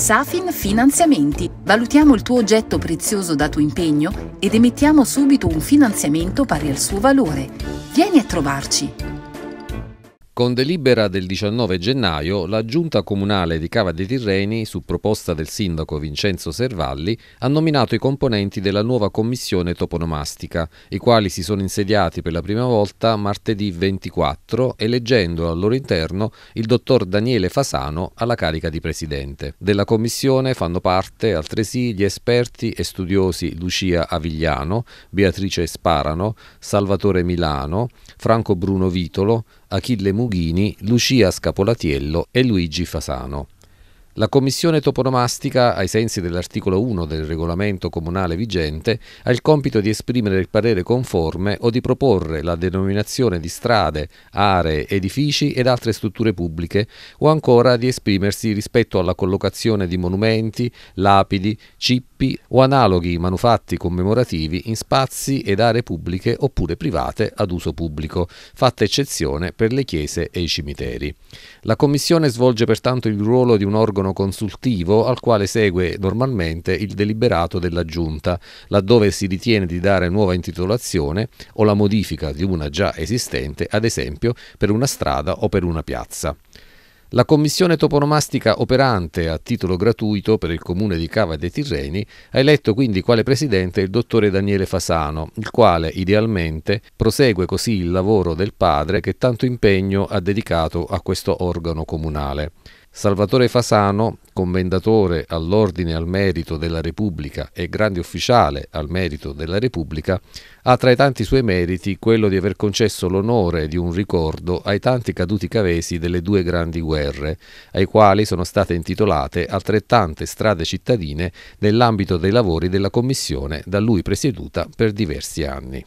Safin Finanziamenti. Valutiamo il tuo oggetto prezioso da tuo impegno ed emettiamo subito un finanziamento pari al suo valore. Vieni a trovarci. Con delibera del 19 gennaio, la Giunta Comunale di Cava dei Tirreni, su proposta del sindaco Vincenzo Servalli, ha nominato i componenti della nuova commissione toponomastica, i quali si sono insediati per la prima volta martedì 24, eleggendo al loro interno il dottor Daniele Fasano alla carica di presidente. Della commissione fanno parte altresì gli esperti e studiosi Lucia Avigliano, Beatrice Sparano, Salvatore Milano, Franco Bruno Vitolo, Achille Mughini, Lucia Scapolatiello e Luigi Fasano. La commissione toponomastica, ai sensi dell'articolo 1 del regolamento comunale vigente, ha il compito di esprimere il parere conforme o di proporre la denominazione di strade, aree, edifici ed altre strutture pubbliche o ancora di esprimersi rispetto alla collocazione di monumenti, lapidi, cippi o analoghi manufatti commemorativi in spazi ed aree pubbliche oppure private ad uso pubblico, fatta eccezione per le chiese e i cimiteri. La commissione svolge pertanto il ruolo di un organo organo consultivo al quale segue normalmente il deliberato della Giunta, laddove si ritiene di dare nuova intitolazione o la modifica di una già esistente, ad esempio per una strada o per una piazza. La commissione toponomastica operante a titolo gratuito per il comune di Cava dei Tirreni ha eletto quindi quale presidente il dottore Daniele Fasano, il quale idealmente prosegue così il lavoro del padre che tanto impegno ha dedicato a questo organo comunale. Salvatore Fasano, commendatore all'Ordine al Merito della Repubblica e grande ufficiale al Merito della Repubblica, ha tra i tanti suoi meriti quello di aver concesso l'onore di un ricordo ai tanti caduti cavesi delle due grandi guerre, ai quali sono state intitolate altrettante strade cittadine nell'ambito dei lavori della Commissione da lui presieduta per diversi anni.